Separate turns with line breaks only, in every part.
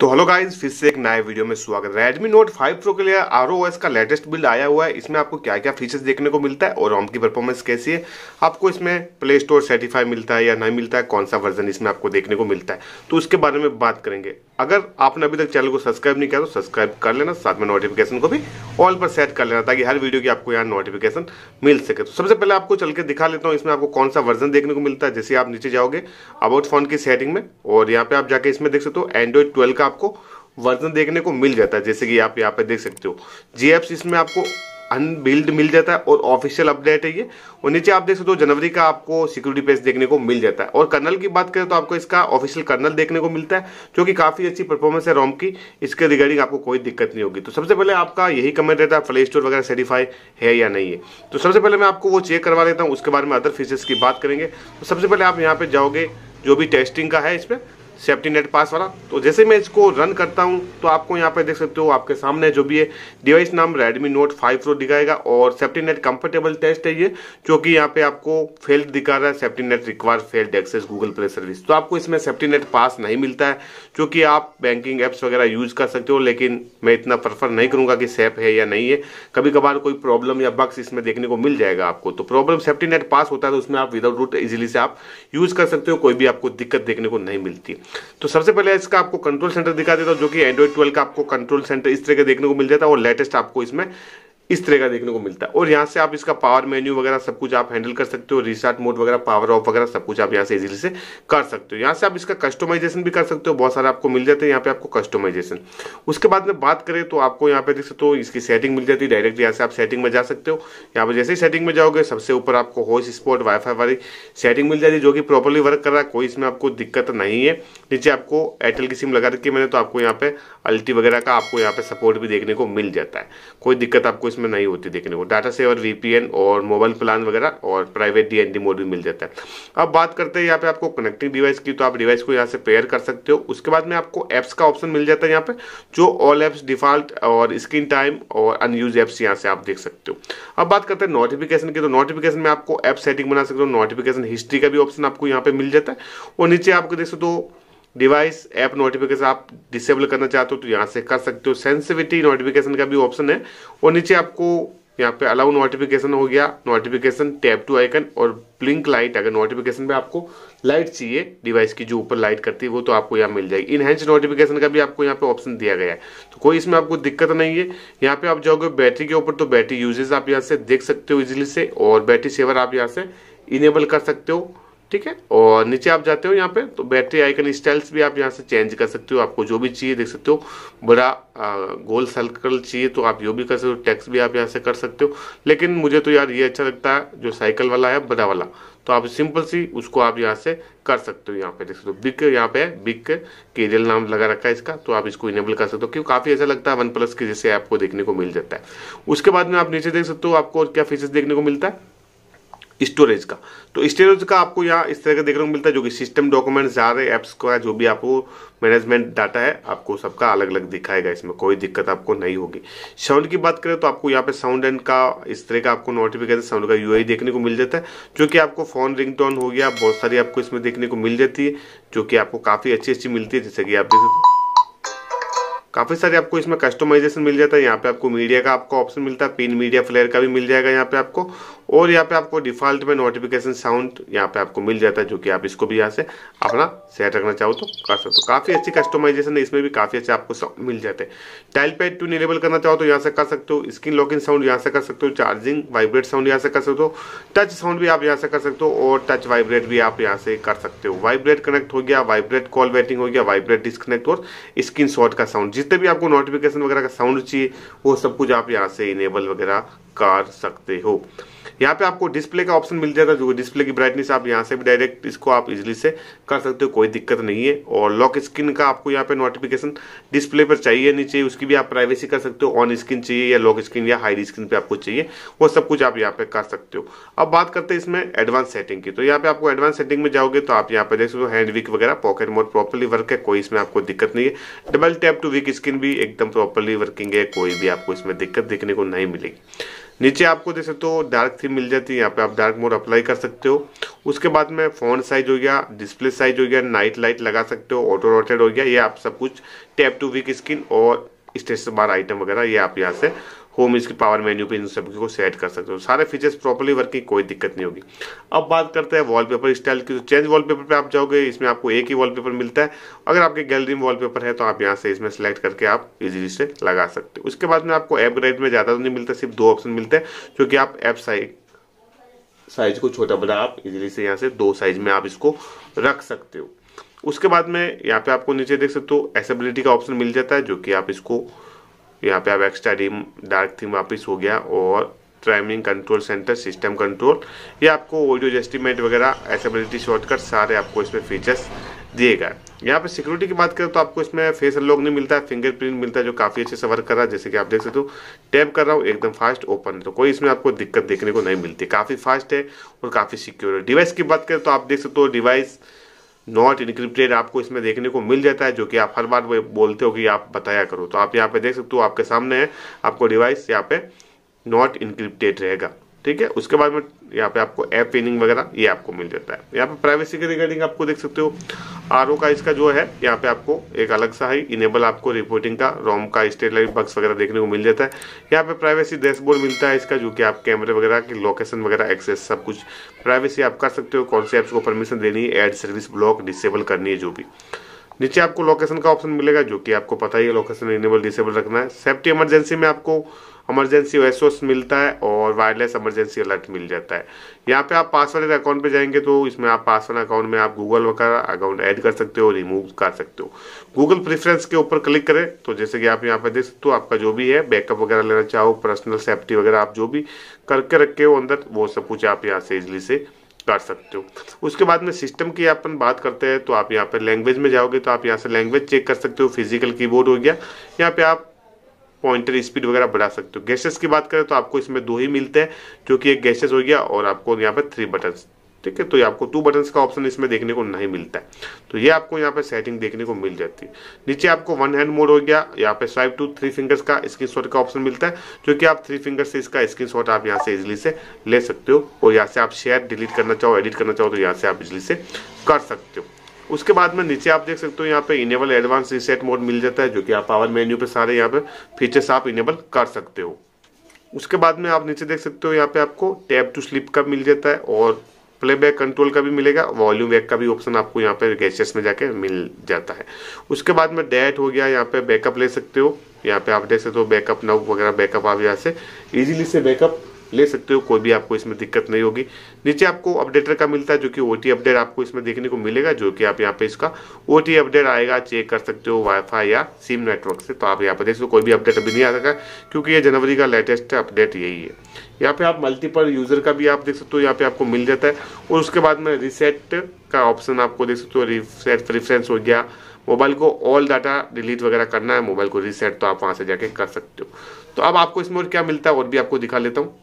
तो hello guys फिर से एक नए वीडियो में स्वागत रेडमी Redmi Note 5 Pro के लिए आर का लेटेस्ट बिल्ड आया हुआ है इसमें आपको क्या क्या फीचर्स देखने को मिलता है और रोम की परफॉर्मेंस कैसी है आपको इसमें प्ले स्टोर सर्टिफाई मिलता है या नहीं मिलता है कौन सा वर्जन इसमें आपको देखने को मिलता है तो उसके बारे में बात करेंगे अगर आपने अभी तक चैनल को सब्सक्राइब नहीं किया तो सब्सक्राइब कर लेना साथ में नोटिफिकेशन को भी ऑल पर सेट कर लेना ताकि हर वीडियो की आपको यहाँ नोटिफिकेशन मिल सके तो सबसे पहले आपको चल के दिखा लेता हूँ इसमें आपको कौन सा वर्जन देखने को मिलता है जैसे आप नीचे जाओगे अबाउट फोन की सेटिंग में और यहाँ पे आप जाके इसमें देख सकते हो एंड्रॉइड ट्वेल्व का आपको वर्जन देखने को मिल जाता है जैसे कि आप यहाँ पे देख सकते हो जी इसमें आपको अनबिल्ड मिल जाता है और ऑफिशियल अपडेट है ये और नीचे आप देख सकते हो तो जनवरी का आपको सिक्योरिटी पेज देखने को मिल जाता है और कर्नल की बात करें तो आपको इसका ऑफिशियल कर्नल देखने को मिलता है जो कि काफ़ी अच्छी परफॉर्मेंस है रोम की इसके रिगार्डिंग आपको कोई दिक्कत नहीं होगी तो सबसे पहले आपका यही कमेंट रहता है प्ले स्टोर वगैरह सर्टिफाई है या नहीं है तो सबसे पहले मैं आपको वो चेक करवा लेता हूँ उसके बारे में अदर फीचर्स की बात करेंगे तो सबसे पहले आप यहाँ पे जाओगे जो भी टेस्टिंग का है इसमें सेफ्टी नेट पास वाला तो जैसे मैं इसको रन करता हूँ तो आपको यहाँ पे देख सकते हो आपके सामने जो भी है डिवाइस नाम रेडमी नोट 5 प्रो दिखाएगा और सेफ्टी नेट कंफर्टेबल टेस्ट है ये जो कि यहाँ पे आपको फेल्ड दिखा रहा है safety net require failed access Google play service तो आपको इसमें सेफ्टी नेट पास नहीं मिलता है जो कि आप बैंकिंग एप्स वगैरह यूज कर सकते हो लेकिन मैं इतना प्रेफर नहीं करूँगा कि सेफ है या नहीं है कभी कभार कोई प्रॉब्लम या बक्स इसमें देखने को मिल जाएगा आपको तो प्रॉब्लम सेफ्टी नेट पास होता है तो उसमें आप विदाउट रूट इजिली से आप यूज कर सकते हो कोई भी आपको दिक्कत देखने को नहीं मिलती तो सबसे पहले इसका आपको कंट्रोल सेंटर दिखा देता हूँ जो कि एंड्रॉइड ट्वेल्व का आपको कंट्रोल सेंटर इस तरह के देखने को मिल जाता है और लेटेस्ट आपको इसमें इस तरह का देखने को मिलता है और यहाँ से आप इसका पावर मेन्यू वगैरह सब कुछ आप हैंडल कर सकते हो रिस्टार्ट मोड वगैरह पावर ऑफ वगैरह सब कुछ आप यहाँ से इजीली से कर सकते हो यहाँ से आप इसका कस्टमाइजेशन भी कर सकते हो बहुत सारे आपको मिल जाते हैं यहाँ पे आपको कस्टमाइजेशन उसके बाद में बात करें तो आपको यहाँ पे देख सकते हो इसकी सेटिंग मिल जाती है डायरेक्ट यहाँ से आप सेटिंग में जा सकते हो यहाँ पर जैसे ही सेटिंग में जाओगे सबसे ऊपर आपको होस्ट स्पॉट वाईफाई वाली सेटिंग मिल जाती है जो कि प्रॉपरली वर्क कर रहा है कोई इसमें आपको दिक्कत नहीं है नीचे आपको एयरटेल की सिम लगा रखी मैंने तो आपको यहाँ पे अल्टी वगैरह का आपको यहाँ पे सपोर्ट भी देखने को मिल जाता है कोई दिक्कत आपको उसमें नहीं होती देखने को डाटा सेवर वीपीएन और मोबाइल प्लान वगैरह और प्राइवेट डीएनडी मोड भी मिल जाता है अब बात करते हैं यहाँ पे आपको कनेक्टिंग डिवाइस की तो आप डिवाइस को यहाँ से पेयर कर सकते हो उसके बाद में आपको एप्स का ऑप्शन मिल जाता है यहाँ पे जो ऑल एप्स डिफॉल्ट और स्क्रीन टाइम और अनयूज एप्स यहाँ से आप देख सकते हो अब बात करते हैं नोटिफिकेशन की तो नोटिफिकेशन में आपको एप सेटिंग बना सकते हो नोटिफिकेशन हिस्ट्री का भी ऑप्शन आपको यहाँ पे मिल जाता है और नीचे आपको देख सकते हो डिवाइस ऐप नोटिफिकेशन आप डिसेबल करना चाहते हो तो यहाँ से कर सकते हो सेंसिविटी नोटिफिकेशन का भी ऑप्शन है और नीचे आपको यहाँ पे अलाउ नोटिफिकेशन हो गया नोटिफिकेशन टैप टू आइकन और ब्लिंक लाइट अगर नोटिफिकेशन में आपको लाइट चाहिए डिवाइस की जो ऊपर लाइट करती है वो तो आपको यहाँ मिल जाएगी इनहेंस नोटिफिकेशन का भी आपको यहाँ पे ऑप्शन दिया गया है तो कोई इसमें आपको दिक्कत नहीं है यहाँ पे आप जाओगे बैटरी के ऊपर तो बैटरी यूजेज आप यहाँ से देख सकते हो इजिली से और बैटरी सेवर आप यहाँ से इनेबल कर सकते हो ठीक है और नीचे आप जाते हो यहाँ पे तो बैटरी आइकन स्टाइल्स भी आप यहाँ से चेंज कर सकते हो आपको जो भी चाहिए देख सकते हो बड़ा गोल सर्कल चाहिए तो आप यो भी कर सकते हो टैक्स भी आप यहाँ से कर सकते हो लेकिन मुझे तो यार ये अच्छा लगता है जो साइकिल वाला है बड़ा वाला तो आप सिंपल सी उसको आप यहाँ से कर सकते हो यहाँ पे देख सकते हो बिग यहाँ पे बिग केरियल नाम लगा रखा है इसका तो आप इसको इनेबल कर सकते हो क्योंकि काफ़ी ऐसा लगता है वन प्लस की जैसे आपको देखने को मिल जाता है उसके बाद में आप नीचे देख सकते हो आपको क्या फीचर्स देखने को मिलता है स्टोरेज का तो स्टोरेज का आपको यहाँ इस तरह का देखने को मिलता है जो कि सिस्टम डॉक्यूमेंट्स जा रहे ऐप्स का जो भी आपको मैनेजमेंट डाटा है आपको सबका अलग अलग दिखाएगा इसमें कोई दिक्कत आपको नहीं होगी साउंड की बात करें तो आपको यहाँ पे साउंड एंड का इस तरह का आपको नोटिफिकेशन साउंड का यू देखने को मिल जाता है जो कि आपको फ़ोन रिंग हो गया बहुत सारी आपको इसमें देखने को मिल जाती है जो कि आपको काफ़ी अच्छी अच्छी मिलती है जैसे कि आप देख काफ़ी सारे आपको इसमें कस्टमाइजेशन मिल जाता है यहाँ पे आपको मीडिया का आपको ऑप्शन मिलता है पिन मीडिया फ्लेयर का भी मिल जाएगा यहाँ पे आपको और यहाँ पे आपको डिफॉल्ट में नोटिफिकेशन साउंड यहाँ पे आपको मिल जाता है जो कि आप इसको भी यहाँ से अपना सेट रखना चाहो तो कर सकते हो काफ़ी अच्छी कस्टमाइजेशन है इसमें भी काफ़ी अच्छे आपको साउंड मिल जाते हैं टाइल पैड टू इनेबल करना चाहो तो यहाँ से कर सकते हो स्क्रीन लॉकिंग साउंड यहाँ से कर सकते हो चार्जिंग वाइब्रेट साउंड यहाँ से कर सकते हो टच साउंड भी आप यहाँ से कर सकते हो और टच वाइब्रेट भी आप यहाँ से कर सकते हो वाइब्रेट कनेक्ट हो गया वाइब्रेट कॉल वेटिंग हो गया वाइब्रेट डिस्कनेक्ट और स्क्रीन शॉट का साउंड जितने भी आपको नोटिफिकेशन वगैरह का साउंड चाहिए वो सब कुछ आप यहाँ से इनेबल वगैरह कर सकते हो यहाँ पे आपको डिस्प्ले का ऑप्शन मिल जाता है जो डिस्प्ले की ब्राइटनेस आप यहाँ से भी डायरेक्ट इसको आप इजिली से कर सकते हो कोई दिक्कत नहीं है और लॉक स्क्रीन का आपको यहाँ पे नोटिफिकेशन डिस्प्ले पर चाहिए नहीं चाहिए उसकी भी आप प्राइवेसी कर सकते हो ऑन स्क्रीन चाहिए या लॉक स्क्रीन या हाई स्क्रीन पर आपको चाहिए वो सब कुछ आप यहाँ पे कर सकते हो अब बात करते हैं इसमें एडवांस सेटिंग की तो यहाँ पे आपको एडवांस सेटिंग में जाओगे तो आप यहाँ पे देख सकते हो हैंड विक वगैरह पॉकेट मोड प्रॉपरली वर्क है कोई इसमें आपको दिक्कत नहीं है double tap to wake screen भी एकदम प्रॉपरली वर्किंग है कोई भी आपको इसमें दिक्कत देखने को नहीं मिलेगी नीचे आपको देख सकते हो डार्क थीम मिल जाती है यहाँ पे आप डार्क मोड अप्लाई कर सकते हो उसके बाद में फोन साइज हो गया डिस्प्ले साइज हो गया नाइट लाइट लगा सकते हो ऑटो रोटेड हो गया ये आप सब कुछ टैप टू वीक स्किन और स्टेशन बार आइटम वगैरह ये आप यहाँ से होम इसके पावर मेन्यू पे इन सभी को सेट कर सकते हो सारे फीचर्स प्रॉपरली वर्किंग कोई दिक्कत नहीं होगी अब बात करते हैं वॉलपेपर स्टाइल की तो चेंज वॉलपेपर पे आप जाओगे इसमें आपको एक ही वॉलपेपर मिलता है अगर आपके गैलरी में वॉलपेपर है तो आप यहाँ से इसमें सेलेक्ट करके आप इजीली से लगा सकते हो उसके बाद में आपको ऐप ग्रेड में ज़्यादा तो नहीं मिलता सिर्फ दो ऑप्शन मिलते हैं क्योंकि आप एप साइड साइज को छोटा बड़ा आप इजिली से यहाँ से दो साइज में आप इसको रख सकते हो उसके बाद में यहाँ पे आपको नीचे देख सकते हो एसेबिलिटी का ऑप्शन मिल जाता है जो कि आप इसको यहाँ पे आप एक्स्ट्रा डीम डार्क थीम वापस हो गया और ट्राइमिंग कंट्रोल सेंटर सिस्टम कंट्रोल ये आपको ऑडियो एस्टिमेट वगैरह एसेबिलिटी शॉर्टकट सारे आपको इसमें फीचर्स दिए गए यहाँ पे सिक्योरिटी की बात करें तो आपको इसमें फेस अनलॉक नहीं मिलता है फिंगरप्रिंट मिलता है जो काफ़ी अच्छे से वर्क कर रहा है जैसे कि आप देख सकते हो टैप कर रहा हूँ एकदम फास्ट ओपन तो कोई इसमें आपको दिक्कत देखने को नहीं मिलती काफ़ी फास्ट है और काफ़ी सिक्योर है डिवाइस की बात करें तो आप देख सकते हो डिवाइस नॉट इनक्रिप्टेड आपको इसमें देखने को मिल जाता है जो कि आप हर बार बोलते हो कि आप बताया करो तो आप यहाँ पे देख सकते हो आपके सामने है आपको डिवाइस यहाँ पे नॉट इनक्रिप्टेड रहेगा ठीक है उसके बाद में यहाँ पे आपको ऐप पेनिंग वगैरह ये आपको मिल जाता है यहाँ पे प्राइवेसी के रिगार्डिंग आपको देख सकते हो आर का इसका जो है यहाँ पे आपको एक अलग सा है इनेबल आपको रिपोर्टिंग का रोम का स्टेट लाइट बक्स वगैरह देखने को मिल जाता है यहाँ पे प्राइवेसी डैशबोर्ड मिलता है इसका जो कि आप कैमरे वगैरह की लोकेशन वगैरह एक्सेस सब कुछ प्राइवेसी आप कर सकते हो कौन से ऐप्स को परमिशन देनी है एड सर्विस ब्लॉक डिसेबल करनी है जो भी नीचे आपको लोकेशन का ऑप्शन मिलेगा जो कि आपको पता ही है लोकेशन इनेबल डिसेबल रखना है सेफ्टी इमरजेंसी में आपको इमरजेंसी एस मिलता है और वायरलेस इमरजेंसी अलर्ट मिल जाता है यहाँ पे आप पासवर्ड अकाउंट पे जाएंगे तो इसमें आप पासवर्ड अकाउंट में आप गूगल वगैरह अकाउंट ऐड कर सकते हो रिमूव कर सकते हो गूगल प्रेफरेंस के ऊपर क्लिक करें तो जैसे कि आप यहाँ पे देख सकते हो आपका जो भी है बैकअप वगैरह लेना चाहो पर्सनल सेफ्टी वगैरह आप जो भी करके रखे हो अंदर वो सब कुछ आप यहाँ से इजिली से कर सकते हो उसके बाद में सिस्टम की अपन बात करते हैं तो आप यहाँ पर लैंग्वेज में जाओगे तो आप यहाँ से लैंग्वेज चेक कर सकते हो फिजिकल कीबोर्ड हो गया यहाँ पे आप पॉइंटर स्पीड वगैरह बढ़ा सकते हो गैसेस की बात करें तो आपको इसमें दो ही मिलते हैं जो कि एक गैसेस हो गया और आपको यहाँ पर थ्री बटन ठीक है तो ये आपको टू बटन्स का ऑप्शन इसमें देखने को नहीं मिलता है तो ये आपको यहाँ पे सेटिंग देखने को मिल जाती है नीचे आपको वन हैंड मोड हो गया यहाँ पे स्वाइप टू थ्री फिंगर्स का स्क्रीन शॉट का ऑप्शन मिलता है जो कि आप थ्री फिंगर्स से इसका स्क्रीन शॉट आप यहाँ से इजिली से ले सकते हो और यहाँ से आप शेयर डिलीट करना चाहो एडिट करना चाहो तो यहाँ से आप इजिली से कर सकते हो उसके बाद में नीचे आप देख सकते हो यहाँ पे इनेबल एडवांस रीसेट मोड मिल जाता है जो कि आप पावर मेन्यू पे सारे यहाँ पे फीचर्स आप इनेबल कर सकते हो उसके बाद में आप नीचे देख सकते हो यहाँ पे आपको टैब टू स्लिप का मिल जाता है और प्लेबैक कंट्रोल का भी मिलेगा वॉल्यूम बैक का भी ऑप्शन आपको यहाँ पे गैसेस में जाके मिल जाता है उसके बाद में डेट हो गया यहाँ पे बैकअप ले सकते हो यहाँ पे आप देख सकते हो बैकअप नव वगैरह बैकअप आप यहाँ से इजीली से बैकअप ले सकते हो कोई भी आपको इसमें दिक्कत नहीं होगी नीचे आपको अपडेटर का मिलता है जो कि ओ अपडेट आपको इसमें देखने को मिलेगा जो कि आप यहाँ पे इसका ओ अपडेट आएगा चेक कर सकते हो वाईफाई या सिम नेटवर्क से तो आप यहाँ पे देख सकते हो कोई भी अपडेट अभी नहीं आ सका क्योंकि ये जनवरी का लेटेस्ट अपडेट यही है यहाँ पे आप मल्टीपल यूज़र का भी आप देख सकते हो यहाँ पे आपको मिल जाता है और उसके बाद में रिसेट का ऑप्शन आपको देख सकते हो रिसेट प्रिफ्रेंस हो गया मोबाइल को ऑल डाटा डिलीट वगैरह करना है मोबाइल को रिसेट तो आप वहाँ से जाके कर सकते हो तो अब आपको इसमें और क्या मिलता है और भी आपको दिखा लेता हूँ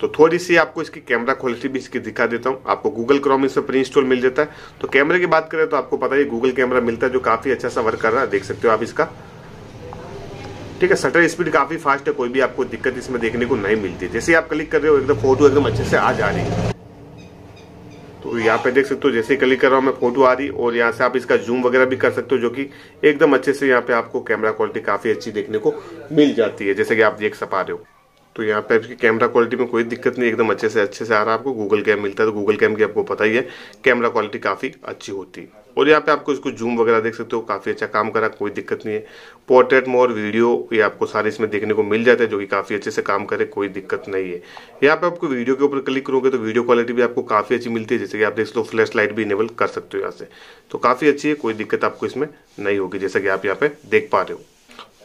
तो थोड़ी सी आपको इसकी कैमरा क्वालिटी भी इसकी दिखा देता हूँ आपको गूगल क्रोम पर प्री इंस्टॉल मिल जाता है तो कैमरे की बात करें तो आपको पता है गूगल कैमरा मिलता है जो काफ़ी अच्छा सा वर्क कर रहा है देख सकते हो आप इसका ठीक है सटर स्पीड काफ़ी फास्ट है कोई भी आपको दिक्कत इसमें देखने को नहीं मिलती जैसे आप क्लिक कर रहे हो एकदम फोटो एकदम अच्छे से आ जा रही है तो यहाँ पे देख सकते हो जैसे क्लिक कर रहा हूँ मैं फोटो आ रही और यहाँ से आप इसका जूम वगैरह भी कर सकते हो जो कि एकदम अच्छे से यहाँ पे आपको कैमरा क्वालिटी काफ़ी अच्छी देखने को मिल जाती है जैसे कि आप देख सपा रहे हो तो यहाँ पे आपकी कैमरा क्वालिटी में कोई दिक्कत नहीं एकदम अच्छे से अच्छे से आ रहा है आपको गूगल कैम मिलता है तो गूगल कैम की आपको पता ही है कैमरा क्वालिटी काफ़ी अच्छी होती है और यहाँ पे आपको इसको जूम वगैरह देख सकते हो काफ़ी अच्छा काम करा कोई दिक्कत नहीं है पोर्ट्रेट मोर वीडियो ये आपको सारे इसमें देखने को मिल जाते हैं जो कि काफ़ी अच्छे से काम करे कोई दिक्कत नहीं है यहाँ पे आपको वीडियो के ऊपर क्लिक करोगे तो वीडियो क्वालिटी भी आपको काफ़ी अच्छी मिलती है जैसे कि आप देख सकते हो फ्लैश लाइट भी इनेबल कर सकते हो यहाँ से तो काफ़ी अच्छी है कोई दिक्कत आपको इसमें नहीं होगी जैसा कि आप यहाँ पे देख पा रहे हो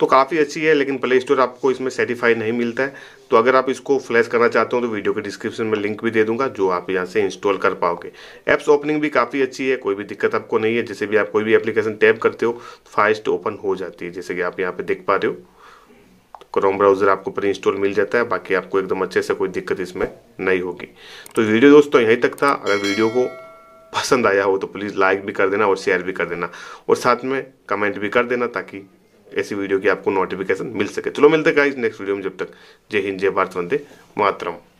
तो काफ़ी अच्छी है लेकिन प्ले स्टोर आपको इसमें सेटिफाई नहीं मिलता है तो अगर आप इसको फ्लैश करना चाहते हो तो वीडियो के डिस्क्रिप्शन में लिंक भी दे दूंगा जो आप यहाँ से इंस्टॉल कर पाओगे ऐप्स ओपनिंग भी काफ़ी अच्छी है कोई भी दिक्कत आपको नहीं है जैसे भी आप कोई भी एप्लीकेशन टैप करते हो फास्ट तो ओपन हो जाती है जैसे कि आप यहाँ पर देख पा रहे हो क्रोम ब्राउज़र आपको प्री इंस्टॉल मिल जाता है बाकी आपको एकदम अच्छे से कोई दिक्कत इसमें नहीं होगी तो वीडियो दोस्तों यहीं तक था अगर वीडियो को पसंद आया हो तो प्लीज़ लाइक भी कर देना और शेयर भी कर देना और साथ में कमेंट भी कर देना ताकि ऐसी वीडियो की आपको नोटिफिकेशन मिल सके चलो मिलते गाइस नेक्स्ट वीडियो में जब तक जय हिंद जय भारत वंदे मातरम